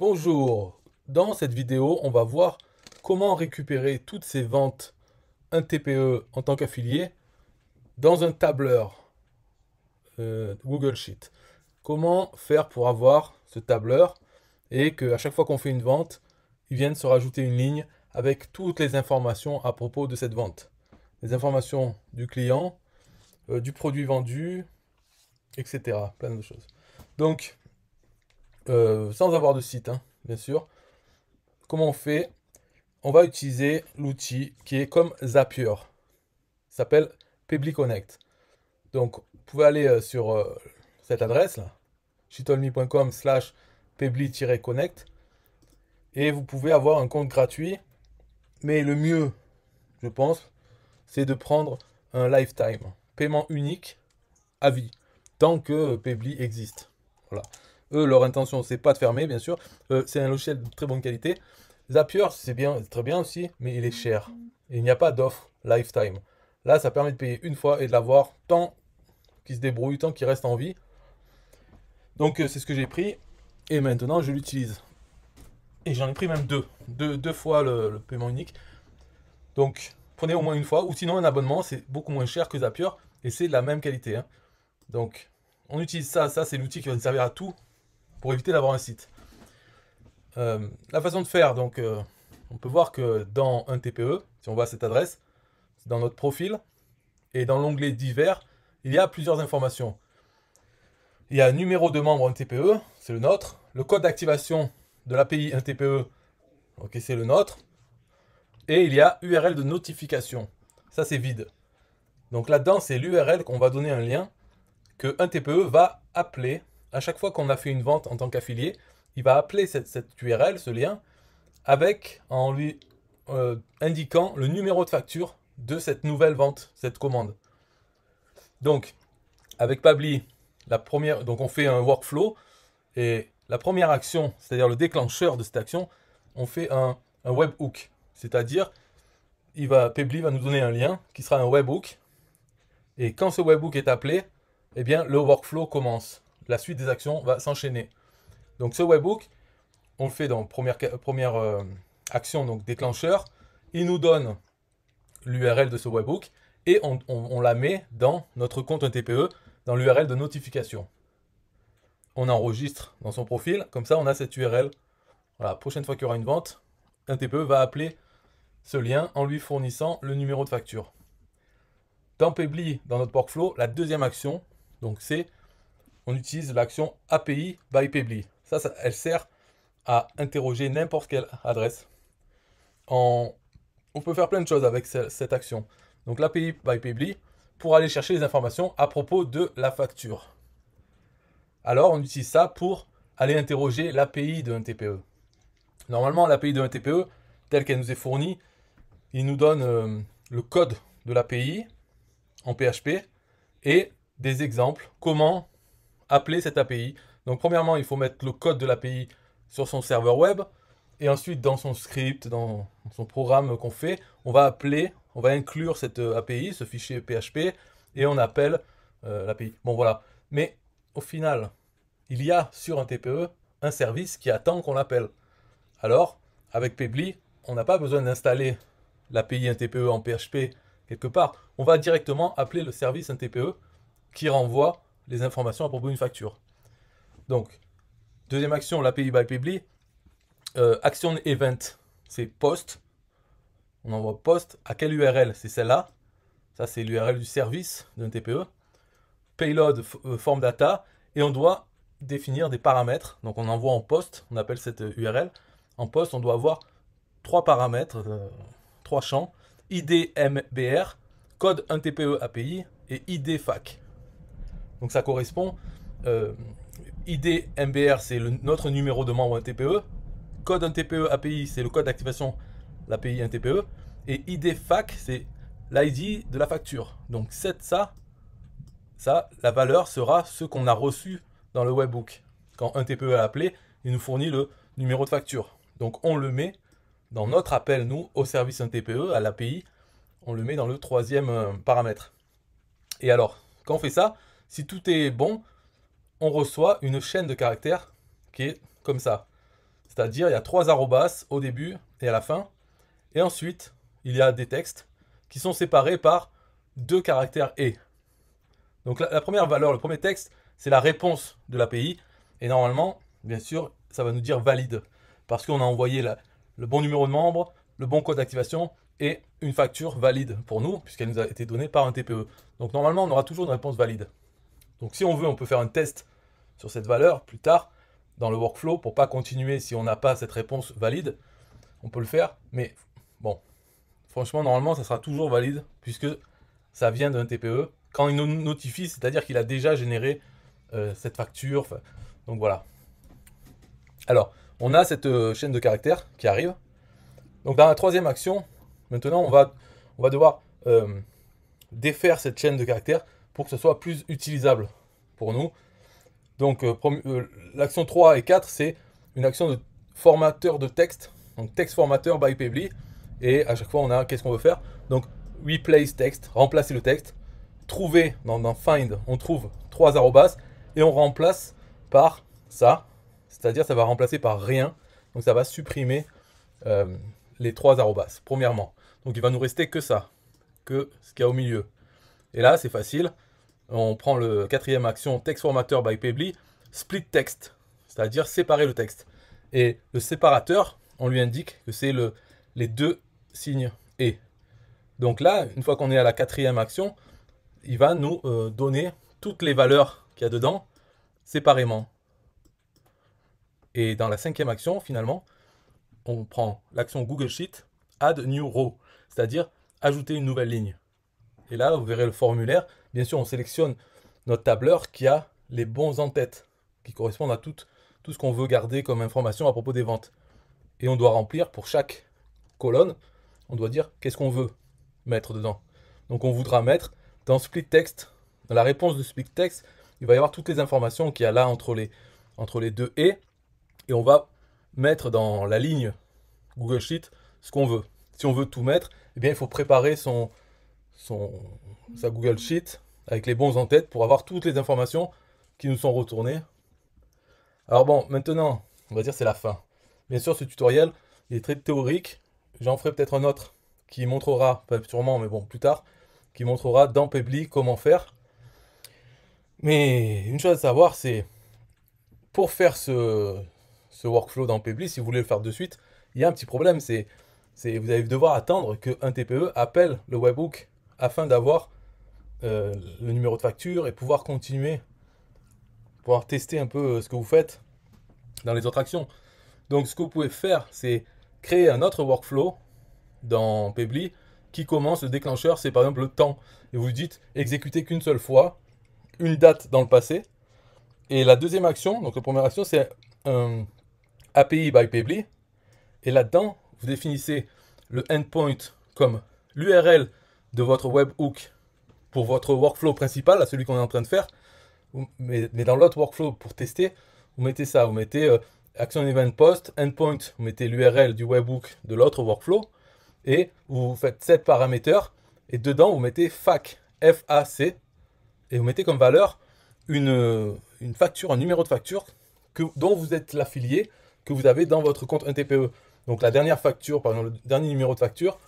Bonjour, dans cette vidéo on va voir comment récupérer toutes ces ventes un TPE en tant qu'affilié dans un tableur euh, Google Sheet. Comment faire pour avoir ce tableur et qu'à chaque fois qu'on fait une vente, il vienne se rajouter une ligne avec toutes les informations à propos de cette vente. Les informations du client, euh, du produit vendu, etc. Plein de choses. Donc, euh, sans avoir de site, hein, bien sûr. Comment on fait On va utiliser l'outil qui est comme Zapier. s'appelle Public Connect. Donc, vous pouvez aller euh, sur euh, cette adresse là, chitolmi.com slash connect et vous pouvez avoir un compte gratuit. Mais le mieux, je pense, c'est de prendre un lifetime, paiement unique à vie, tant que Pebli existe. Voilà. Eux, leur intention, c'est pas de fermer, bien sûr. Euh, c'est un logiciel de très bonne qualité. Zapier, c'est bien, très bien aussi, mais il est cher. Et il n'y a pas d'offre lifetime. Là, ça permet de payer une fois et de l'avoir tant qu'il se débrouille, tant qu'il reste en vie. Donc, euh, c'est ce que j'ai pris. Et maintenant, je l'utilise. Et j'en ai pris même deux. Deux, deux fois le, paiement unique. Donc, prenez au moins une fois. Ou sinon, un abonnement, c'est beaucoup moins cher que Zapier. Et c'est de la même qualité. Hein. Donc, on utilise ça. Ça, c'est l'outil qui va nous servir à tout pour éviter d'avoir un site. Euh, la façon de faire, donc, euh, on peut voir que dans un TPE, si on va à cette adresse, c'est dans notre profil et dans l'onglet divers, il y a plusieurs informations. Il y a numéro de membre TPE, c'est le nôtre. Le code d'activation de l'API TPE, ok, c'est le nôtre. Et il y a URL de notification. Ça, c'est vide. Donc là-dedans, c'est l'URL qu'on va donner un lien que un TPE va appeler à chaque fois qu'on a fait une vente en tant qu'affilié, il va appeler cette, cette, URL, ce lien, avec en lui euh, indiquant le numéro de facture de cette nouvelle vente, cette commande. Donc, avec Pabli, la première, donc on fait un workflow et la première action, c'est-à-dire le déclencheur de cette action, on fait un, un webhook, c'est-à-dire il va, Pabli va nous donner un lien qui sera un webhook et quand ce webhook est appelé, eh bien le workflow commence la suite des actions va s'enchaîner. Donc ce webbook, on le fait dans première, première euh, action, donc déclencheur. Il nous donne l'URL de ce webbook et on, la met dans notre compte 1TPE, dans l'URL de notification. On enregistre dans son profil, comme ça on a cette URL. La prochaine fois qu'il y aura une vente, 1TPE va appeler ce lien en lui fournissant le numéro de facture. Dans Pebli, dans notre workflow, la deuxième action, donc c'est on utilise l'action API by Pebli. Ça, elle sert à interroger n'importe quelle adresse. on peut faire plein de choses avec cette action. Donc l'API by Pebli pour aller chercher les informations à propos de la facture. Alors on utilise ça pour aller interroger l'API de un TPE. Normalement, l'API de un TPE, telle qu'elle nous est fournie, il nous donne euh, le code de l'API en PHP et des exemples, comment appeler cette API. Donc premièrement, il faut mettre le code de l'API sur son serveur web. Et ensuite, dans son script, dans son programme qu'on fait, on va appeler, on va inclure cette euh, API, ce fichier PHP, et on appelle euh, l'API. Bon, voilà. Mais au final, il y a sur un TPE un service qui attend qu'on l'appelle. Alors, avec Pebli, on n'a pas besoin d'installer l'API un TPE en PHP quelque part. On va directement appeler le service un TPE qui renvoie les informations à propos d'une facture. Donc, deuxième action, l'API by Pibli. Euh, action event, c'est post. On envoie post. À quelle URL C'est celle-là. Ça, c'est l'URL du service d'un TPE. Payload, euh, form data. Et on doit définir des paramètres. Donc, on envoie en post. On appelle cette URL. Euh, en post, on doit avoir trois paramètres, trois champs. id_mbr, code un TPE API et ID FAC. Donc ça correspond, euh, ID MBR, c'est notre numéro de membre TPE, code NTPE API, c'est le code d'activation l'API NTPE, et ID FAC, c'est l'ID de la facture. Donc cette, ça, ça, la valeur sera ce qu'on a reçu dans le webbook. Quand un TPE a appelé, il nous fournit le numéro de facture. Donc on le met dans notre appel, nous, au service NTPE, à l'API, on le met dans le troisième euh, paramètre. Et alors, quand on fait ça, si tout est bon, on reçoit une chaîne de caractères qui est comme ça. C'est-à-dire, il y a trois arrobas au début et à la fin. Et ensuite, il y a des textes qui sont séparés par deux caractères et. Donc la, première valeur, le premier texte, c'est la réponse de l'API. Et normalement, bien sûr, ça va nous dire valide. Parce qu'on a envoyé le bon numéro de membre, le bon code d'activation et une facture valide pour nous, puisqu'elle nous a été donnée par un TPE. Donc normalement, on aura toujours une réponse valide. Donc si on veut, on peut faire un test sur cette valeur plus tard dans le workflow pour pas continuer si on n'a pas cette réponse valide. On peut le faire, mais bon, franchement, normalement, ça sera toujours valide puisque ça vient d'un TPE. Quand il nous notifie, c'est-à-dire qu'il a déjà généré euh, cette facture. Donc voilà. Alors, on a cette euh, chaîne de caractères qui arrive. Donc dans la troisième action, maintenant, on va, on va devoir euh, défaire cette chaîne de caractères pour que ce soit plus utilisable pour nous. Donc euh, euh, l'action 3 et 4, c'est une action de formateur de texte, donc texte formateur by Pebli. Et à chaque fois, on a qu'est-ce qu'on veut faire. Donc replace text, remplacer le texte. Trouver, dans, find, on trouve trois arrobas et on remplace par ça. C'est-à-dire, ça va remplacer par rien. Donc ça va supprimer euh, les trois arrobas, premièrement. Donc il va nous rester que ça, que ce qu'il y a au milieu. Et là, c'est facile on prend le quatrième action Text Formatter by Pebli, split text, c'est-à-dire séparer le texte. Et le séparateur, on lui indique que c'est le, les deux signes et. Donc là, une fois qu'on est à la quatrième action, il va nous euh, donner toutes les valeurs qu'il y a dedans séparément. Et dans la cinquième action, finalement, on prend l'action Google Sheet, Add New Row, c'est-à-dire ajouter une nouvelle ligne. Et là, vous verrez le formulaire. Bien sûr, on sélectionne notre tableur qui a les bons en tête, qui correspondent à tout, ce qu'on veut garder comme information à propos des ventes. Et on doit remplir pour chaque colonne, on doit dire qu'est-ce qu'on veut mettre dedans. Donc on voudra mettre dans split text, dans la réponse de split text, il va y avoir toutes les informations qu'il y a là entre les, entre les deux et, et on va mettre dans la ligne Google Sheet ce qu'on veut. Si on veut tout mettre, eh bien il faut préparer son, sa Google Sheet avec les bons en tête pour avoir toutes les informations qui nous sont retournées. Alors bon, maintenant, on va dire c'est la fin. Bien sûr, ce tutoriel, est très théorique. J'en ferai peut-être un autre qui montrera, pas sûrement, mais bon, plus tard, qui montrera dans Pebli comment faire. Mais une chose à savoir, c'est pour faire ce, workflow dans Pebli, si vous voulez le faire de suite, il y a un petit problème, c'est vous allez devoir attendre qu'un TPE appelle le webhook afin d'avoir euh, le numéro de facture et pouvoir continuer, pouvoir tester un peu euh, ce que vous faites dans les autres actions. Donc ce que vous pouvez faire, c'est créer un autre workflow dans Pebli qui commence le déclencheur, c'est par exemple le temps. Et vous dites exécuter qu'une seule fois, une date dans le passé. Et la deuxième action, donc la première action, c'est un API by Pebli. Et là-dedans, vous définissez le endpoint comme l'URL de votre webhook pour votre workflow principal, à celui qu'on est en train de faire, mais, dans l'autre workflow pour tester, vous mettez ça, vous mettez euh, Action Event Post, Endpoint, vous mettez l'URL du webhook de l'autre workflow, et vous faites 7 paramètres, et dedans vous mettez FAC, F-A-C, et vous mettez comme valeur euh, une, facture, un numéro de facture que, dont vous êtes l'affilié, que vous avez dans votre compte NTPE. Donc la dernière facture, par le dernier numéro de facture,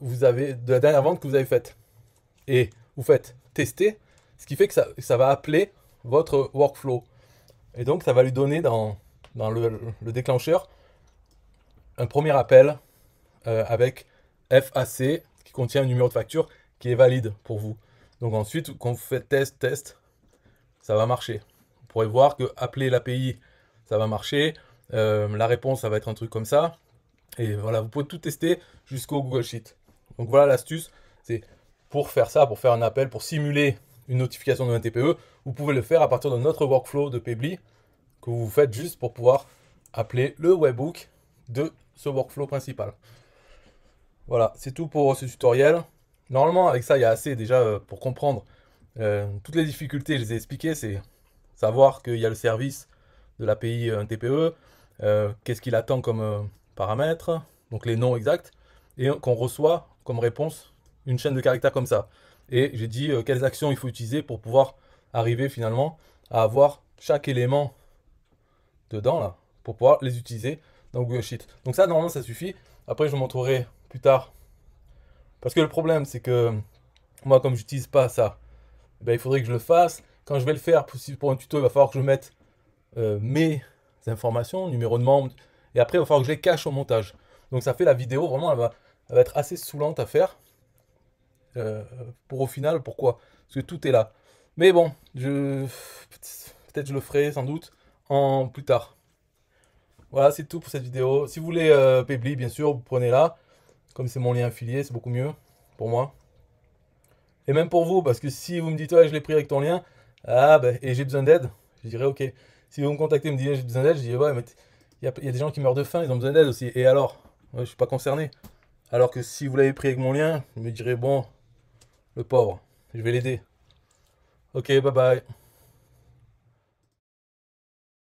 vous avez, de la dernière vente que vous avez faite. Et vous faites tester, ce qui fait que ça, va appeler votre workflow. Et donc, ça va lui donner dans, dans le, déclencheur un premier appel euh, avec FAC qui contient un numéro de facture qui est valide pour vous. Donc ensuite, quand vous faites test, test, ça va marcher. Vous pourrez voir que appeler l'API, ça va marcher. Euh, la réponse, ça va être un truc comme ça. Et voilà, vous pouvez tout tester jusqu'au Google Sheet. Donc voilà l'astuce, c'est pour faire ça, pour faire un appel, pour simuler une notification d'un TPE, vous pouvez le faire à partir d'un autre workflow de Pebli que vous faites juste pour pouvoir appeler le webhook de ce workflow principal. Voilà, c'est tout pour ce tutoriel. Normalement, avec ça, il y a assez déjà euh, pour comprendre euh, toutes les difficultés. Je les ai expliquées, c'est savoir qu'il y a le service de l'API euh, TPE, qu'est-ce qu'il attend comme paramètres, donc les noms exacts, et qu'on reçoit comme réponse une chaîne de caractères comme ça. Et j'ai dit euh, quelles actions il faut utiliser pour pouvoir arriver finalement à avoir chaque élément dedans là, pour pouvoir les utiliser dans Google Sheet. Donc ça, normalement, ça suffit. Après, je vous montrerai plus tard. Parce que le problème, c'est que moi, comme j'utilise pas ça, eh ben, il faudrait que je le fasse. Quand je vais le faire pour, un tuto, il va falloir que je mette euh, mes informations, numéro de membre, et après, il va falloir que je les cache au montage. Donc ça fait la vidéo, vraiment, elle va, être assez saoulante à faire. Euh, pour au final, pourquoi Parce que tout est là. Mais bon, je peut-être je le ferai sans doute en plus tard. Voilà, c'est tout pour cette vidéo. Si vous voulez euh, Pebli, bien sûr, vous prenez là. Comme c'est mon lien affilié, c'est beaucoup mieux pour moi. Et même pour vous, parce que si vous me dites, ouais, je l'ai pris avec ton lien, ah, ben, et j'ai besoin d'aide, je dirais, ok. Si vous me contactez et me dites, j'ai besoin d'aide, je dirais, ouais, mais il y a des gens qui meurent de faim, ils ont besoin d'aide aussi. Et alors Je ne suis pas concerné. Alors que si vous l'avez pris avec mon lien, vous me dirais, bon, le pauvre, je vais l'aider. Ok, bye bye.